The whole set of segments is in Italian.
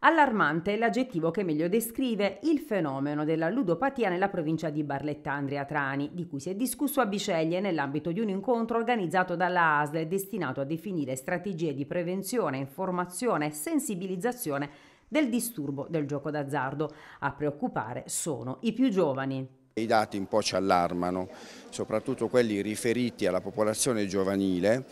Allarmante è l'aggettivo che meglio descrive il fenomeno della ludopatia nella provincia di Barletta-Andria Trani, di cui si è discusso a Biceglie nell'ambito di un incontro organizzato dalla ASL destinato a definire strategie di prevenzione, informazione e sensibilizzazione del disturbo del gioco d'azzardo. A preoccupare sono i più giovani. I dati un po' ci allarmano, soprattutto quelli riferiti alla popolazione giovanile,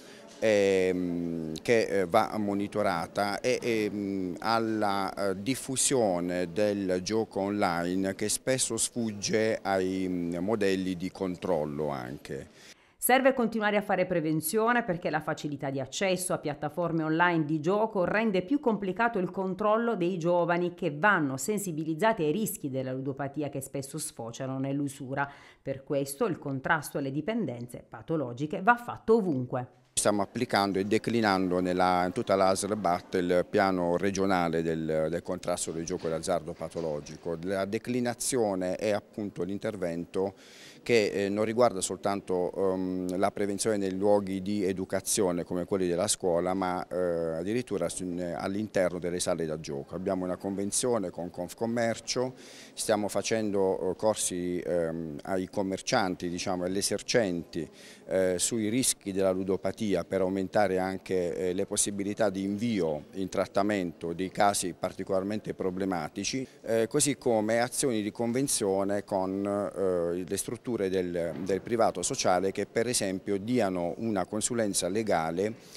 Ehm, che eh, va monitorata e ehm, alla eh, diffusione del gioco online che spesso sfugge ai mm, modelli di controllo anche. Serve continuare a fare prevenzione perché la facilità di accesso a piattaforme online di gioco rende più complicato il controllo dei giovani che vanno sensibilizzati ai rischi della ludopatia che spesso sfociano nell'usura. Per questo il contrasto alle dipendenze patologiche va fatto ovunque. Stiamo applicando e declinando nella, in tutta BAT il piano regionale del, del contrasto del gioco d'azzardo patologico. La declinazione è appunto l'intervento che eh, non riguarda soltanto um, Ehm, la prevenzione nei luoghi di educazione come quelli della scuola ma eh, addirittura eh, all'interno delle sale da gioco. Abbiamo una convenzione con Confcommercio, stiamo facendo eh, corsi ehm, ai commercianti diciamo, e agli esercenti sui rischi della ludopatia per aumentare anche le possibilità di invio in trattamento di casi particolarmente problematici, così come azioni di convenzione con le strutture del, del privato sociale che per per esempio diano una consulenza legale